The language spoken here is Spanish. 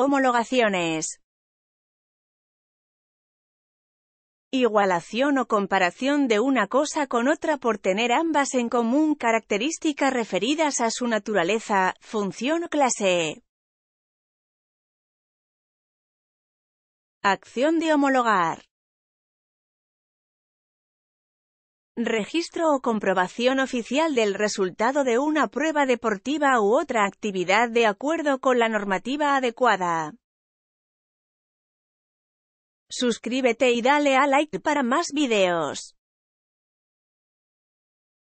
Homologaciones. Igualación o comparación de una cosa con otra por tener ambas en común características referidas a su naturaleza, función o clase. Acción de homologar. registro o comprobación oficial del resultado de una prueba deportiva u otra actividad de acuerdo con la normativa adecuada. Suscríbete y dale a like para más videos.